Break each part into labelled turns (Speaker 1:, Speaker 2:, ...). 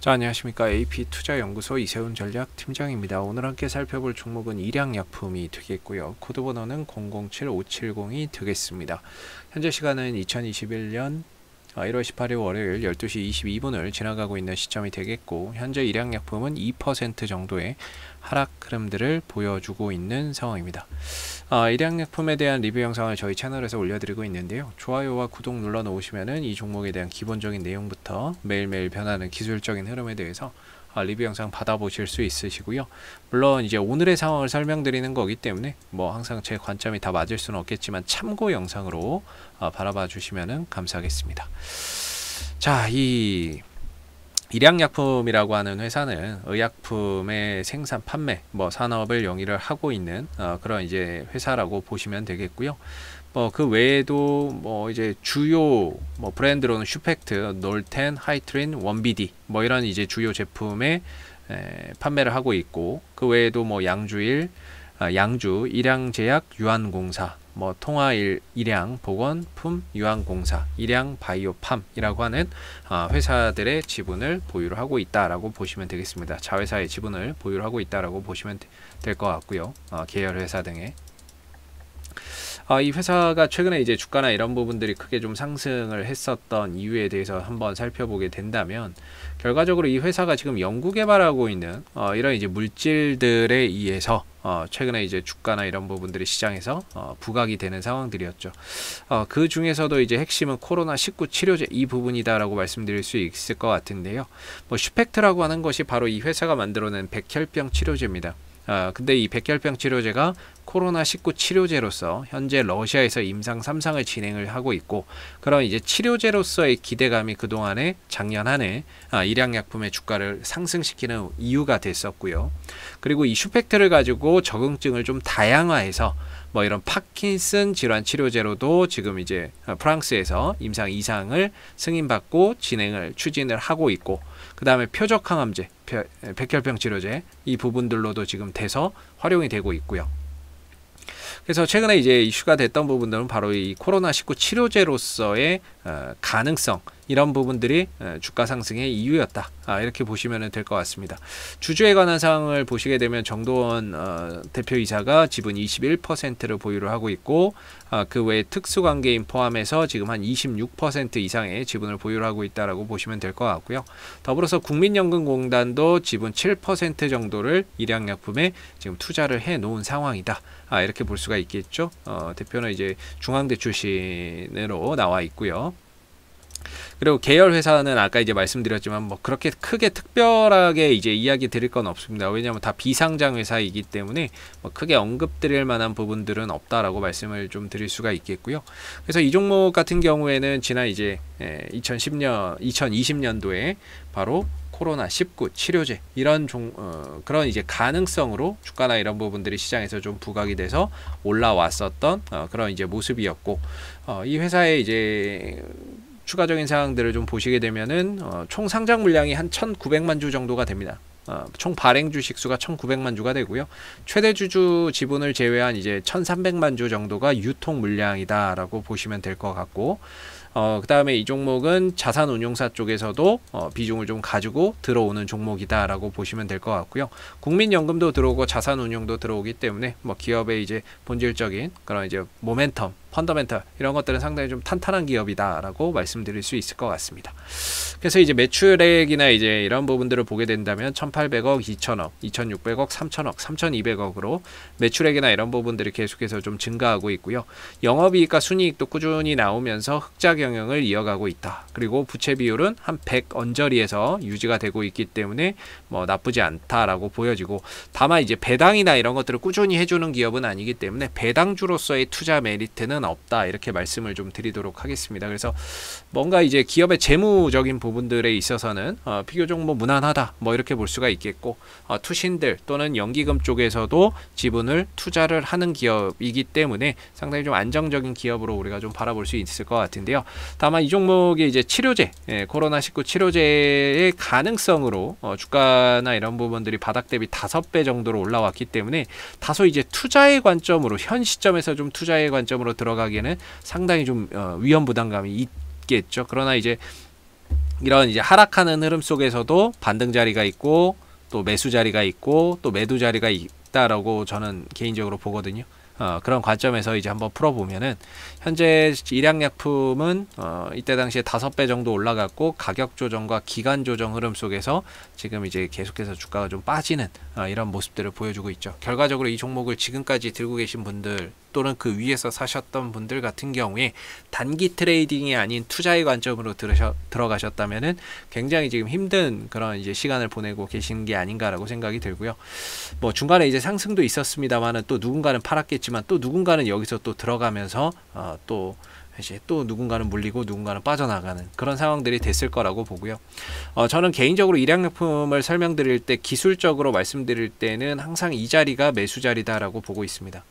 Speaker 1: 자, 안녕하십니까. AP투자연구소 이세훈 전략팀장입니다. 오늘 함께 살펴볼 종목은 일양약품이 되겠고요. 코드번호는 007570이 되겠습니다. 현재 시간은 2021년 1월 18일 월요일 12시 22분을 지나가고 있는 시점이 되겠고 현재 일양약품은 2% 정도의 하락 흐름들을 보여주고 있는 상황입니다. 아, 일양약품에 대한 리뷰 영상을 저희 채널에서 올려드리고 있는데요. 좋아요와 구독 눌러 놓으시면 이 종목에 대한 기본적인 내용부터 매일매일 변하는 기술적인 흐름에 대해서 아, 리뷰 영상 받아보실 수 있으시고요. 물론 이제 오늘의 상황을 설명드리는 거기 때문에 뭐 항상 제 관점이 다 맞을 수는 없겠지만 참고 영상으로 어, 바라봐 주시면 감사하겠습니다. 자, 이 일양약품이라고 하는 회사는 의약품의 생산 판매 뭐 산업을 영위를 하고 있는 어, 그런 이제 회사라고 보시면 되겠고요. 뭐그 어, 외에도 뭐 이제 주요 뭐 브랜드로는 슈펙트, 놀텐, 하이트린, 원비디 뭐 이런 이제 주요 제품의 에, 판매를 하고 있고 그 외에도 뭐 양주일, 아, 양주, 일양제약, 유한공사 뭐 통화일, 일양, 보건품, 유한공사, 일양 바이오팜이라고 하는 아, 회사들의 지분을 보유를 하고 있다라고 보시면 되겠습니다. 자회사의 지분을 보유를 하고 있다라고 보시면 될 것 같고요. 아, 계열 회사 등의 아, 이 회사가 최근에 이제 주가나 이런 부분들이 크게 좀 상승을 했었던 이유에 대해서 한번 살펴보게 된다면 결과적으로 이 회사가 지금 연구 개발하고 있는 어, 이런 이제 물질들에 의해서 어, 최근에 이제 주가나 이런 부분들이 시장에서 어, 부각이 되는 상황들이었죠. 어, 그 중에서도 이제 핵심은 코로나 19 치료제 이 부분이다라고 말씀드릴 수 있을 것 같은데요. 뭐 슈펙트라고 하는 것이 바로 이 회사가 만들어낸 백혈병 치료제입니다. 아, 근데 이 백혈병 치료제가 코로나19 치료제로서 현재 러시아에서 임상 3상을 진행을 하고 있고 그런 이제 치료제로서의 기대감이 그동안에 작년 한해 아, 일양약품의 주가를 상승시키는 이유가 됐었고요. 그리고 이 슈펙트를 가지고 적응증을 좀 다양화해서 뭐 이런 파킨슨 질환 치료제로도 지금 이제 프랑스에서 임상 이상을 승인받고 진행을 추진을 하고 있고 그 다음에 표적항암제, 백혈병 치료제 이 부분들로도 지금 돼서 활용이 되고 있고요. 그래서 최근에 이제 이슈가 됐던 부분들은 바로 이 코로나19 치료제로서의 어, 가능성, 이런 부분들이 주가 상승의 이유였다. 아, 이렇게 보시면 될 것 같습니다. 주주에 관한 사항을 보시게 되면 정도원 어, 대표이사가 지분 21%를 보유를 하고 있고 아, 그 외에 특수관계인 포함해서 지금 한 26% 이상의 지분을 보유를 하고 있다라고 보시면 될 것 같고요. 더불어서 국민연금공단도 지분 7% 정도를 일양약품에 지금 투자를 해 놓은 상황이다. 아, 이렇게 볼 수가 있겠죠. 어, 대표는 이제 중앙대 출신으로 나와 있고요. 그리고 계열 회사는 아까 이제 말씀드렸지만 뭐 그렇게 크게 특별하게 이제 이야기 드릴 건 없습니다. 왜냐하면 다 비상장 회사이기 때문에 뭐 크게 언급드릴 만한 부분들은 없다라고 말씀을 좀 드릴 수가 있겠고요. 그래서 이 종목 같은 경우에는 지난 이제 2010년, 예, 2020년도에 바로 코로나 19 치료제 이런 종 어, 그런 이제 가능성으로 주가나 이런 부분들이 시장에서 좀 부각이 돼서 올라왔었던 어, 그런 이제 모습이었고 어, 이 회사의 이제 추가적인 사항들을 좀 보시게 되면은 어, 총 상장 물량이 한 1,900만 주 정도가 됩니다. 어, 총 발행 주식 수가 1,900만 주가 되고요. 최대 주주 지분을 제외한 이제 1,300만 주 정도가 유통 물량이다라고 보시면 될 것 같고 어, 그 다음에 이 종목은 자산운용사 쪽에서도 어, 비중을 좀 가지고 들어오는 종목이다라고 보시면 될 것 같고요. 국민연금도 들어오고 자산운용도 들어오기 때문에 뭐 기업의 이제 본질적인 그런 이제 모멘텀 펀더멘털 이런 것들은 상당히 좀 탄탄한 기업이다라고 말씀드릴 수 있을 것 같습니다. 그래서 이제 매출액이나 이제 이런 부분들을 보게 된다면 1,800억, 2,000억, 2,600억, 3,000억, 3,200억으로 매출액이나 이런 부분들이 계속해서 좀 증가하고 있고요. 영업이익과 순이익도 꾸준히 나오면서 흑자 경영을 이어가고 있다. 그리고 부채 비율은 한 100 언저리에서 유지가 되고 있기 때문에 뭐 나쁘지 않다라고 보여지고 다만 이제 배당이나 이런 것들을 꾸준히 해주는 기업은 아니기 때문에 배당주로서의 투자 메리트는 없다 이렇게 말씀을 좀 드리도록 하겠습니다. 그래서 뭔가 이제 기업의 재무적인 부분들에 있어서는 어, 비교적 뭐 무난하다 뭐 이렇게 볼 수가 있겠고 어, 투신들 또는 연기금 쪽에서도 지분을 투자를 하는 기업이기 때문에 상당히 좀 안정적인 기업으로 우리가 좀 바라볼 수 있을 것 같은데요. 다만 이 종목이 이제 치료제 예, 코로나19 치료제의 가능성으로 어, 주가나 이런 부분들이 바닥 대비 다섯 배 정도로 올라왔기 때문에 다소 이제 투자의 관점으로 현 시점에서 좀 투자의 관점으로 들어 들어가기에는 상당히 좀 어, 위험 부담감이 있겠죠. 그러나 이제 이런 이제 하락하는 흐름 속에서도 반등 자리가 있고 또 매수 자리가 있고 또 매도 자리가 있다라고 저는 개인적으로 보거든요. 어, 그런 관점에서 이제 한번 풀어보면은 현재 일양약품은 어, 이때 당시에 다섯 배 정도 올라갔고 가격 조정과 기간 조정 흐름 속에서 지금 이제 계속해서 주가가 좀 빠지는 어, 이런 모습들을 보여주고 있죠. 결과적으로 이 종목을 지금까지 들고 계신 분들 또는 그 위에서 사셨던 분들 같은 경우에 단기 트레이딩이 아닌 투자의 관점으로 들으셔, 들어가셨다면은 굉장히 지금 힘든 그런 이제 시간을 보내고 계신 게 아닌가라고 생각이 들고요. 뭐 중간에 이제 상승도 있었습니다만은 또 누군가는 팔았겠지만 또 누군가는 여기서 또 들어가면서 어, 또또 누군가는 물리고 누군가는 빠져나가는 그런 상황들이 됐을 거라고 보고요. 어, 저는 개인적으로 일양약품을 설명드릴 때 기술적으로 말씀드릴 때는 항상 이 자리가 매수 자리다라고 보고 있습니다.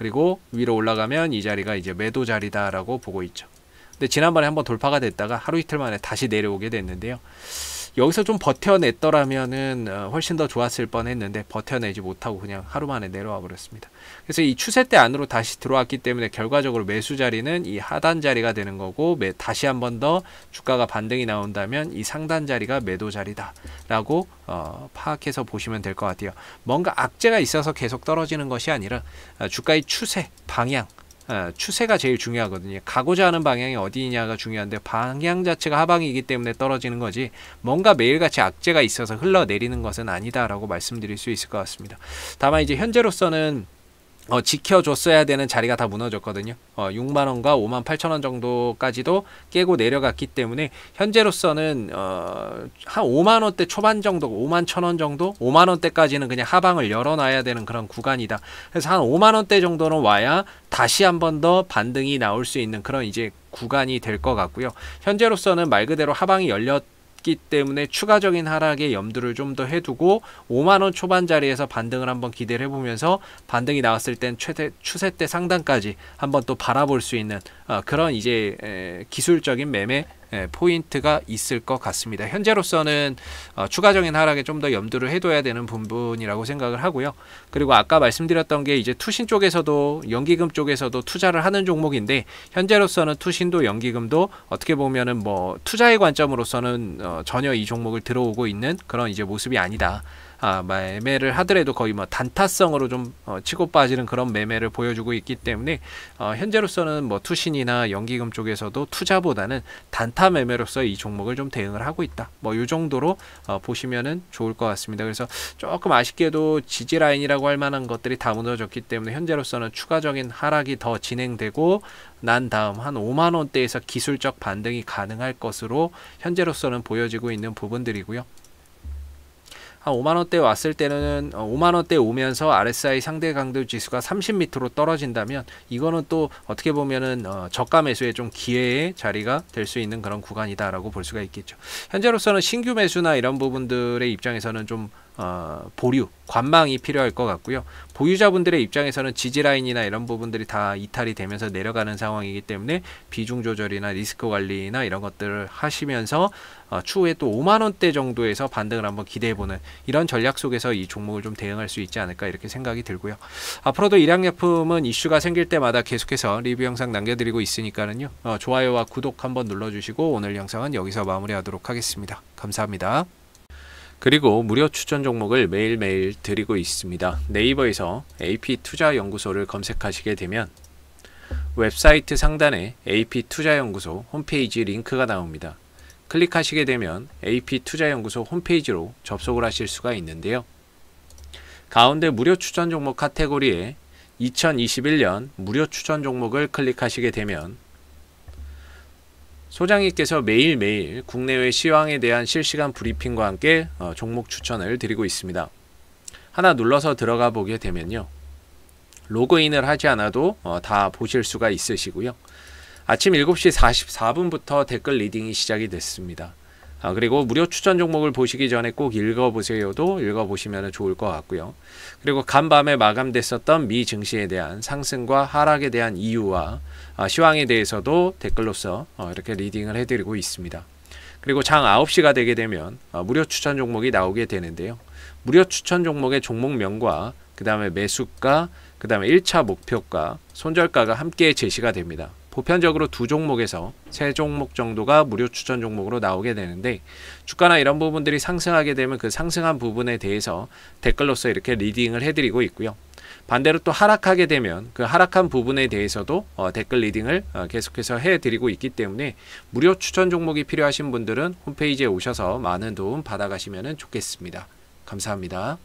Speaker 1: 그리고 위로 올라가면 이 자리가 이제 매도 자리다라고 보고 있죠. 근데 지난번에 한번 돌파가 됐다가 하루 이틀 만에 다시 내려오게 됐는데요. 여기서 좀 버텨냈더라면은 어, 훨씬 더 좋았을 뻔했는데 버텨내지 못하고 그냥 하루 만에 내려와 버렸습니다. 그래서 이 추세대 안으로 다시 들어왔기 때문에 결과적으로 매수 자리는 이 하단 자리가 되는 거고 매, 다시 한번 더 주가가 반등이 나온다면 이 상단 자리가 매도 자리다라고 어, 파악해서 보시면 될 것 같아요. 뭔가 악재가 있어서 계속 떨어지는 것이 아니라 아, 주가의 추세 방향 아, 추세가 제일 중요하거든요. 가고자 하는 방향이 어디냐가 중요한데 방향 자체가 하방이기 때문에 떨어지는 거지 뭔가 매일같이 악재가 있어서 흘러내리는 것은 아니다라고 말씀드릴 수 있을 것 같습니다. 다만 이제 현재로서는 어, 지켜줬어야 되는 자리가 다 무너졌거든요. 어, 6만 원과 5만 8천 원 정도까지도 깨고 내려갔기 때문에 현재로서는 어, 한 5만 원대 초반 정도, 5만 천원 정도, 5만 원대까지는 그냥 하방을 열어놔야 되는 그런 구간이다. 그래서 한 5만 원대 정도는 와야 다시 한 번 더 반등이 나올 수 있는 그런 이제 구간이 될 것 같고요. 현재로서는 말 그대로 하방이 열렸 높기 때문에 추가적인 하락에 염두를 좀 더 해두고 5만원 초반 자리에서 반등을 한번 기대를 해보면서 반등이 나왔을 땐 최대, 추세 때 상단까지 한번 또 바라볼 수 있는 어, 그런 이제 기술적인 매매 예, 포인트가 있을 것 같습니다. 현재로서는 어, 추가적인 하락에 좀 더 염두를 해둬야 되는 부분이라고 생각을 하고요. 그리고 아까 말씀드렸던 게 이제 투신 쪽에서도 연기금 쪽에서도 투자를 하는 종목인데 현재로서는 투신도 연기금도 어떻게 보면은 뭐 투자의 관점으로서는 어, 전혀 이 종목을 들어오고 있는 그런 이제 모습이 아니다. 아, 매매를 하더라도 거의 뭐 단타성으로 좀 어, 치고 빠지는 그런 매매를 보여주고 있기 때문에 어, 현재로서는 뭐 투신이나 연기금 쪽에서도 투자보다는 단타 매매로서 이 종목을 좀 대응을 하고 있다. 뭐 이 정도로 어, 보시면은 좋을 것 같습니다. 그래서 조금 아쉽게도 지지 라인이라고 할 만한 것들이 다 무너졌기 때문에 현재로서는 추가적인 하락이 더 진행되고 난 다음 한 5만 원대에서 기술적 반등이 가능할 것으로 현재로서는 보여지고 있는 부분들이고요. 한 5만원대 왔을 때는 5만원대 어, 오면서 RSI 상대 강도 지수가 3 0터로 떨어진다면 이거는 또 어떻게 보면은 어, 저가 매수의 좀 기회의 자리가 될 수 있는 그런 구간이다라고 볼 수가 있겠죠. 현재로서는 신규 매수나 이런 부분들의 입장에서는 좀 어, 보류, 관망이 필요할 것 같고요. 보유자분들의 입장에서는 지지라인이나 이런 부분들이 다 이탈이 되면서 내려가는 상황이기 때문에 비중 조절이나 리스크 관리나 이런 것들을 하시면서 어, 추후에 또 5만원대 정도에서 반등을 한번 기대해보는 이런 전략 속에서 이 종목을 좀 대응할 수 있지 않을까 이렇게 생각이 들고요. 앞으로도 일양약품은 이슈가 생길 때마다 계속해서 리뷰 영상 남겨드리고 있으니까는요. 어, 좋아요와 구독 한번 눌러주시고 오늘 영상은 여기서 마무리하도록 하겠습니다. 감사합니다. 그리고 무료 추천 종목을 매일매일 드리고 있습니다. 네이버에서 AP투자연구소를 검색하시게 되면 웹사이트 상단에 AP투자연구소 홈페이지 링크가 나옵니다. 클릭하시게 되면 AP투자연구소 홈페이지로 접속을 하실 수가 있는데요. 가운데 무료 추천 종목 카테고리에 2021년 무료 추천 종목을 클릭하시게 되면 소장님께서 매일매일 국내외 시황에 대한 실시간 브리핑과 함께 어, 종목 추천을 드리고 있습니다. 하나 눌러서 들어가 보게 되면요. 로그인을 하지 않아도 어, 다 보실 수가 있으시고요. 아침 7시 44분부터 댓글 리딩이 시작이 됐습니다. 아, 그리고 무료 추천 종목을 보시기 전에 꼭 읽어보세요도 읽어보시면 좋을 것 같고요. 그리고 간밤에 마감됐었던 미 증시에 대한 상승과 하락에 대한 이유와 아, 시황에 대해서도 댓글로써 어, 이렇게 리딩을 해드리고 있습니다. 그리고 장 9시가 되게 되면 아, 무료 추천 종목이 나오게 되는데요. 무료 추천 종목의 종목명과 그 다음에 매수가, 그 다음에 1차 목표가, 손절가가 함께 제시가 됩니다. 보편적으로 두 종목에서 세 종목 정도가 무료 추천 종목으로 나오게 되는데 주가나 이런 부분들이 상승하게 되면 그 상승한 부분에 대해서 댓글로서 이렇게 리딩을 해드리고 있고요. 반대로 또 하락하게 되면 그 하락한 부분에 대해서도 어, 댓글 리딩을 어, 계속해서 해드리고 있기 때문에 무료 추천 종목이 필요하신 분들은 홈페이지에 오셔서 많은 도움 받아가시면 좋겠습니다. 감사합니다.